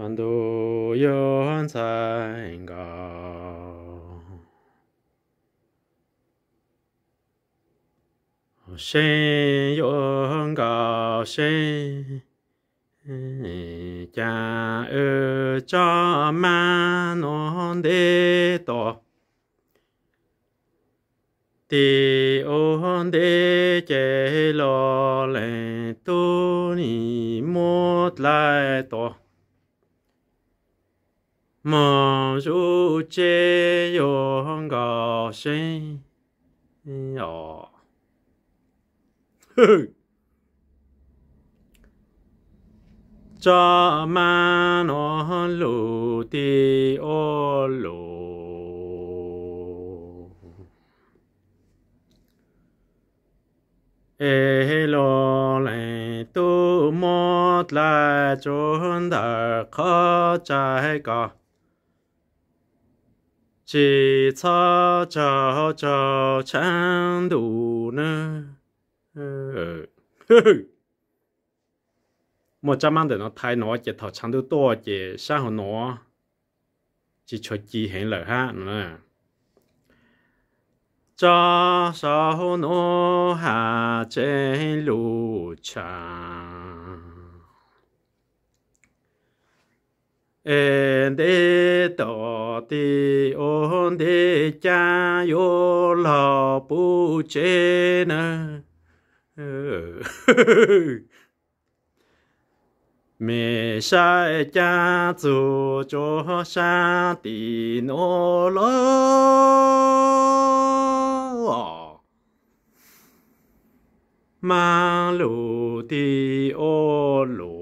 安度有安在高，身有高身，家儿家满农的多，地安的街老人多，你莫来多。mở ru chê yo hong gò xê nhỏ cho ma nó lù đi ô lù ê lô lại tu mốt lại chốn đời khó trái có chỉ cho cho cho chẳng đủ nữa một trăm mang để nó thay nó chỉ thọ chẳng đủ to chỉ sao hồ nó chỉ cho chi hiện lợi ha nữa cho sao nó hạ trên lũ chẳng de to ti on de cha yo lo pu che na mẹ sai cha zu cho sa ti no lo ma lu ti o lu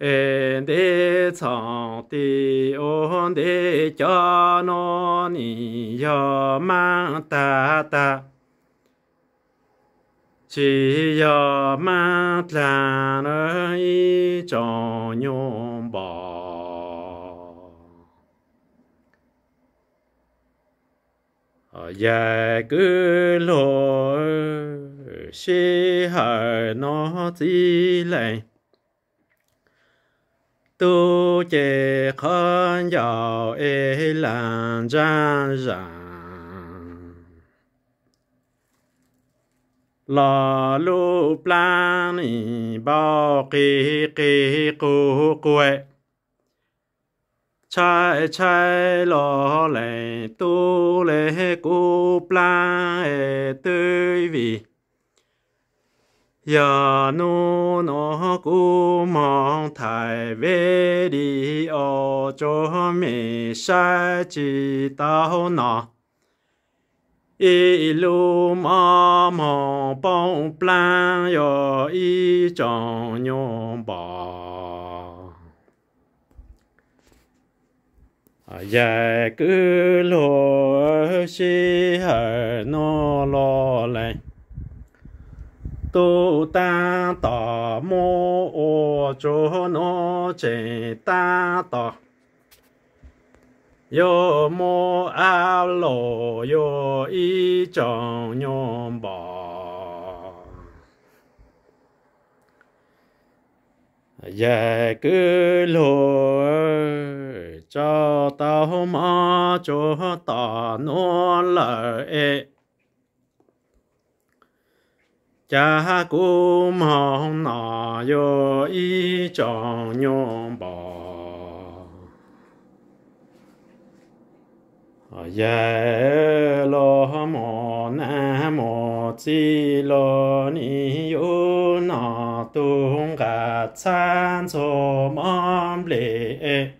en de chang ti on de cha no ni ya ma ta ta chỉ ya ma là na i cho nhom ba ya ờ, dạ cứ lo xi hà nó chỉ lại tu chỉ con giàu ê làn ra ra lò lu plan ni bao kì kì cụ quệ e. chạy chạy lò lệ tu lệ cụ plan ê e tư vị giờ nu nó cú mong thải về đi ô cho mẹ sai chỉ tao nọ ý lu mơ mơ bông plan yo ý chọn nhung bò giờ à, cứ lo xí hở nó lo tu ta tỏ mô ô chỗ nó chế ta tỏ yo mô a lô yo y trọng nhôm bò dạ cứ lô cho tao mà cho ta nó lợi cha cũng hồng nọ yo y chọn nhung bò ye lo mo na mo chi lo ni yo na tung ga chan cho mom le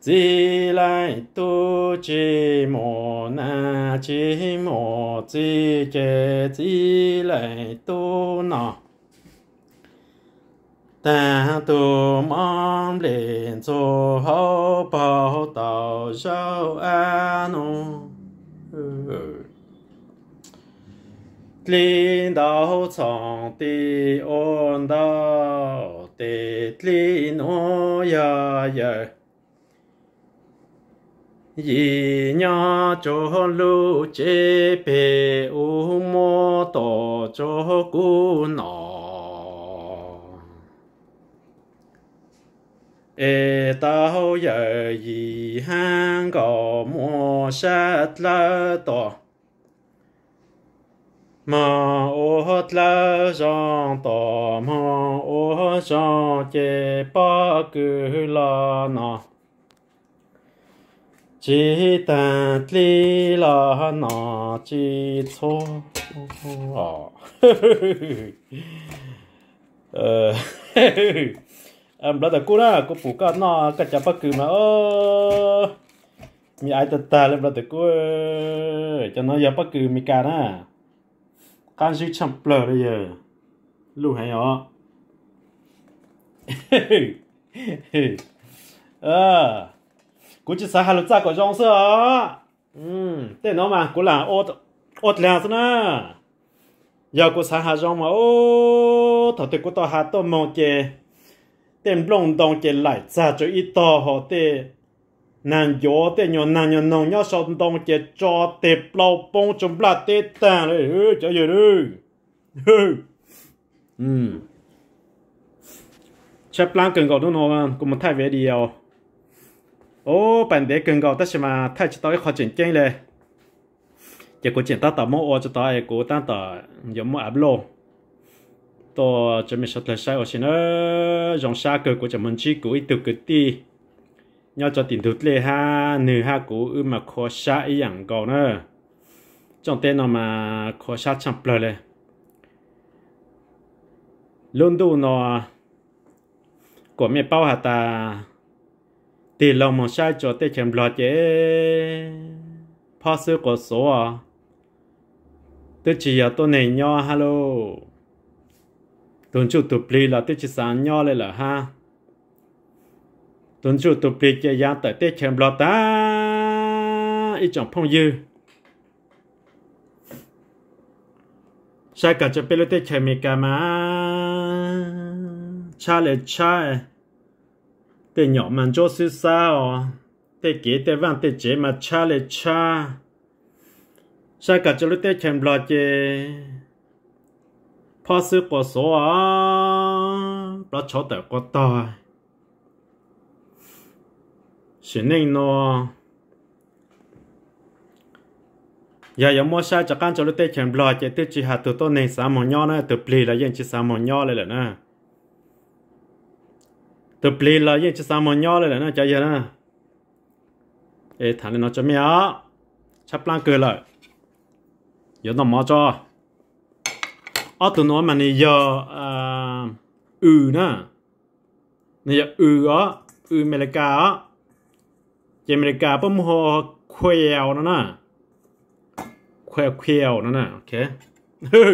chi 来都寂寞那寂寞自己自来都那。但都忙连做好报道要安侬。领导场的安道的领导呀呀。以鸟做路结别无莫多做古脑，一到有遗憾个莫杀了多，莫我了上多莫我上结巴个了呢。chỉ ta li là nó chỉ cho ờ em bắt được cô đó cú phụ cá nó cá chả bắt cứ mà ơ mi ai ta ta lên bắt được cô cho nó giờ bắt cứ mi cá nè can suy chậm bờ bây giờ luôn hay ó ờ กูจะสาหัสจากก็จองเสืออืมแต่น้องมากูหลังอดอดแล้วซะนะอยากกูสาหัสจองมาโอ้ถ้าแต่กูต่อหาตัวมองเจเต็มลงดองเจไหลจ้าจะอีต่อหอเตนั่นโยเตยนนั่นยนนงยอสอนดองเจจอเตเปล่าปงจมปลาเตตังเลยเฮ้ยจะอยู่เลยเฮ้ยอืมเชฟล้างเกินก่อนนู่นนอมันกูมันไทยเวเดียว ô bạn để cần gạo tất nhiên mà thay cho tôi khó chuyện kinh lệ chỉ có chỉnh ta tạo mẫu ô cho tôi cố ta tạo giống mẫu áp lô to cho mình sắp lại sai ở xin nó dòng xa cơ của chấm mình chỉ cố ý tự cứ ti nhau cho tiền thụt lệ ha nửa ha cố ư mà khó xa ý dạng gạo nữa trong tên nó mà khó xa chẳng bờ lệ luôn đủ nó của mẹ bao hạt ta thì lòng mong sai cho tê chèm lọt chế phá sư có số à tê chỉ giờ tôi này nho hello tuần chú tụ pli là tê chỉ sáng nho lên là ha tuần chú tụ pli chế giá tại tê chèm lọt ta ít chẳng phong dư sai cả cho pê lô tê chèm mì cả mà cha lệ cha tê nhỏ màn cho sư sao ồ tê kế tê vang tê chế mà cha lệ cha sao cả cho lúc tê chèm lọ chê phó sư của số à bà cháu tờ có tờ sự nên giờ giờ mua xa cho căn cho lúc tê chèm lọ chê tê chỉ hạt từ tô nền xá mỏ nhỏ nè từ plì là dân chỉ xá mỏ nhỏ lại là nè ตัวเปลี่ยนเลยยังจะสามอนย่อเลยนะใจเย็นนะเอฐานเลยนาจะไม่เอาชับล่างเกินเลยอยต้องมอจอออตัวน้อมันนี่ยออือนะนี่ยอืออ่ะอือเมริกาอเอเมริกาป้มหอเควลนะนะเควลเคว่นะนะโอเคเฮ้